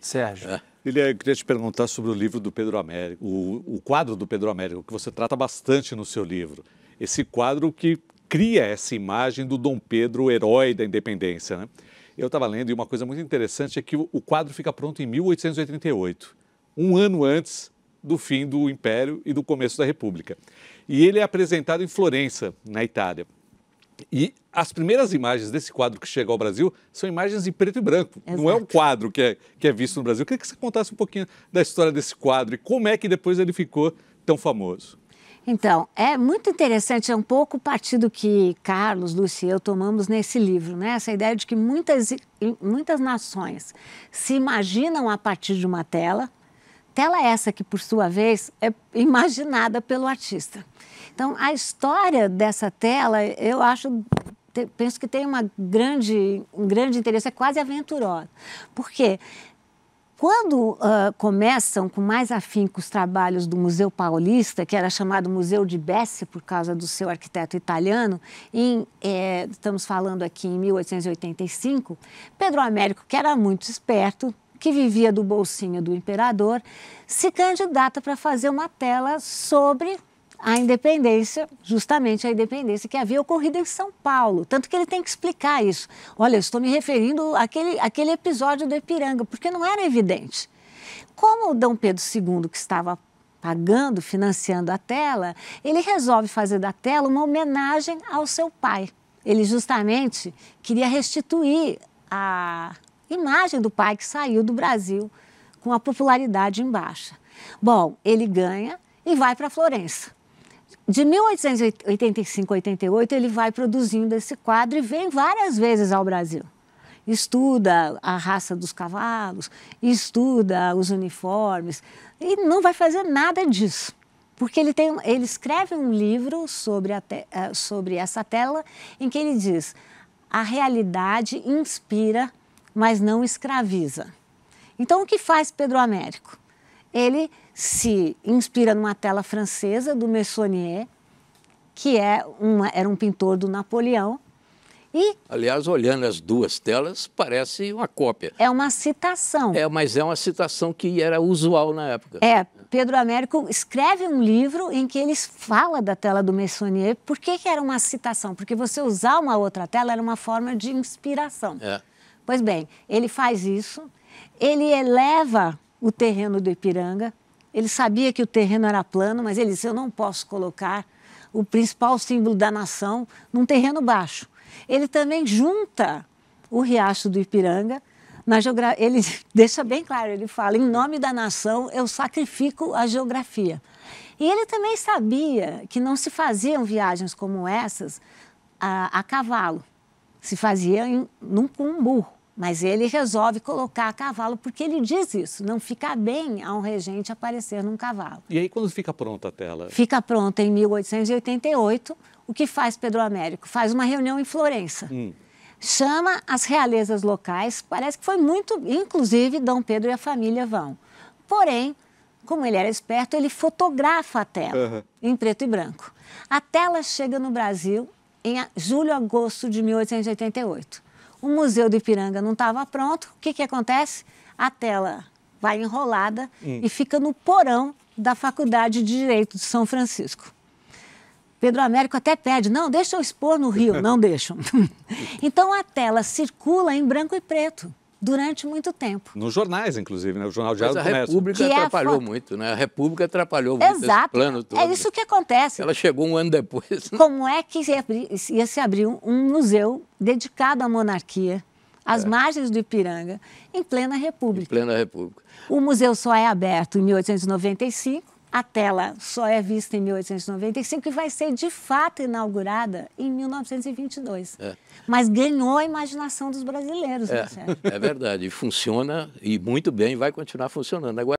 Sérgio. É. Ele queria te perguntar sobre o livro do Pedro Américo, o, o quadro do Pedro Américo, que você trata bastante no seu livro. Esse quadro que cria essa imagem do Dom Pedro, o herói da independência. Né? Eu estava lendo e uma coisa muito interessante é que o, o quadro fica pronto em 1888, um ano antes do fim do Império e do começo da República. E ele é apresentado em Florença, na Itália. E as primeiras imagens desse quadro que chega ao Brasil são imagens em preto e branco. Exato. Não é um quadro que é, que é visto no Brasil. Eu queria que você contasse um pouquinho da história desse quadro e como é que depois ele ficou tão famoso. Então, é muito interessante, é um pouco o partido que Carlos, Lúcio e eu tomamos nesse livro, né? Essa ideia de que muitas, muitas nações se imaginam a partir de uma tela, Tela essa que, por sua vez, é imaginada pelo artista. Então, a história dessa tela, eu acho te, penso que tem uma grande, um grande interesse, é quase aventurosa. Porque quando uh, começam com mais afinco os trabalhos do Museu Paulista, que era chamado Museu de Besse por causa do seu arquiteto italiano, em, é, estamos falando aqui em 1885, Pedro Américo, que era muito esperto, que vivia do bolsinho do imperador, se candidata para fazer uma tela sobre a independência, justamente a independência que havia ocorrido em São Paulo. Tanto que ele tem que explicar isso. Olha, eu estou me referindo àquele, àquele episódio do Ipiranga, porque não era evidente. Como o Dom Pedro II, que estava pagando, financiando a tela, ele resolve fazer da tela uma homenagem ao seu pai. Ele justamente queria restituir a, imagem do pai que saiu do Brasil com a popularidade em baixa. Bom, ele ganha e vai para Florença. De 1885 a 88, ele vai produzindo esse quadro e vem várias vezes ao Brasil. Estuda a raça dos cavalos, estuda os uniformes e não vai fazer nada disso porque ele, tem, ele escreve um livro sobre, te, eh, sobre essa tela em que ele diz a realidade inspira mas não escraviza. Então, o que faz Pedro Américo? Ele se inspira numa tela francesa do Messonnier, que é uma, era um pintor do Napoleão. E, Aliás, olhando as duas telas, parece uma cópia. É uma citação. É, mas é uma citação que era usual na época. É, Pedro Américo escreve um livro em que ele fala da tela do Messonnier. Por que, que era uma citação? Porque você usar uma outra tela era uma forma de inspiração. É. Pois bem, ele faz isso, ele eleva o terreno do Ipiranga. Ele sabia que o terreno era plano, mas ele disse: Eu não posso colocar o principal símbolo da nação num terreno baixo. Ele também junta o riacho do Ipiranga. Na geogra... Ele deixa bem claro: ele fala, em nome da nação, eu sacrifico a geografia. E ele também sabia que não se faziam viagens como essas a, a cavalo, se faziam em, num, com um burro. Mas ele resolve colocar a cavalo porque ele diz isso. Não fica bem a um regente aparecer num cavalo. E aí quando fica pronta a tela? Fica pronta em 1888. O que faz Pedro Américo? Faz uma reunião em Florença. Hum. Chama as realezas locais. Parece que foi muito, inclusive Dom Pedro e a família vão. Porém, como ele era esperto, ele fotografa a tela uhum. em preto e branco. A tela chega no Brasil em julho, agosto de 1888. O Museu do Ipiranga não estava pronto. O que, que acontece? A tela vai enrolada hum. e fica no porão da Faculdade de Direito de São Francisco. Pedro Américo até pede, não, deixa eu expor no Rio, não deixam. então a tela circula em branco e preto durante muito tempo. Nos jornais, inclusive, né? O Jornal Diário Mas a República que atrapalhou é a... muito, né? A República atrapalhou muito Exato. esse plano todo. É isso que acontece. Ela chegou um ano depois. Como é que ia se abrir um museu dedicado à monarquia, às é. margens do Ipiranga, em plena República? Em plena República. O museu só é aberto em 1895, a tela só é vista em 1895 e vai ser de fato inaugurada em 1922. É. Mas ganhou a imaginação dos brasileiros, né, é, é verdade. funciona e muito bem, vai continuar funcionando. Agora